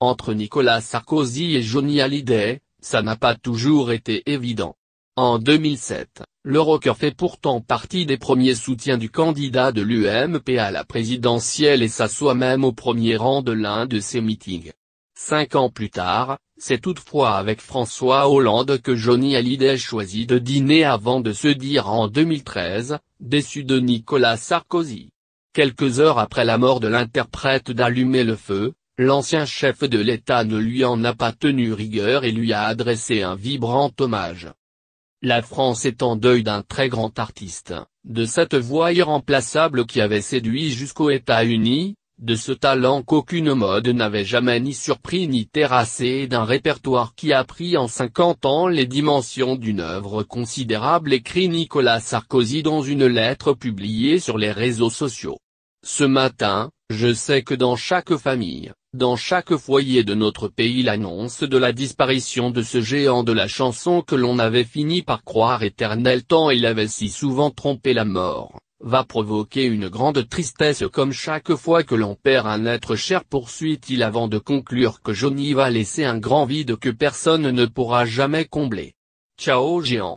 Entre Nicolas Sarkozy et Johnny Hallyday, ça n'a pas toujours été évident. En 2007, le rocker fait pourtant partie des premiers soutiens du candidat de l'UMP à la présidentielle et s'assoit même au premier rang de l'un de ses meetings. Cinq ans plus tard, c'est toutefois avec François Hollande que Johnny Hallyday choisit de dîner avant de se dire en 2013, déçu de Nicolas Sarkozy. Quelques heures après la mort de l'interprète d'Allumer le feu, l'ancien chef de l'État ne lui en a pas tenu rigueur et lui a adressé un vibrant hommage. La France est en deuil d'un très grand artiste, de cette voix irremplaçable qui avait séduit jusqu'aux États-Unis, de ce talent qu'aucune mode n'avait jamais ni surpris ni terrassé et d'un répertoire qui a pris en 50 ans les dimensions d'une œuvre considérable écrit Nicolas Sarkozy dans une lettre publiée sur les réseaux sociaux. Ce matin, je sais que dans chaque famille, dans chaque foyer de notre pays l'annonce de la disparition de ce géant de la chanson que l'on avait fini par croire éternel tant il avait si souvent trompé la mort, va provoquer une grande tristesse comme chaque fois que l'on perd un être cher poursuit-il avant de conclure que Johnny va laisser un grand vide que personne ne pourra jamais combler. Ciao géant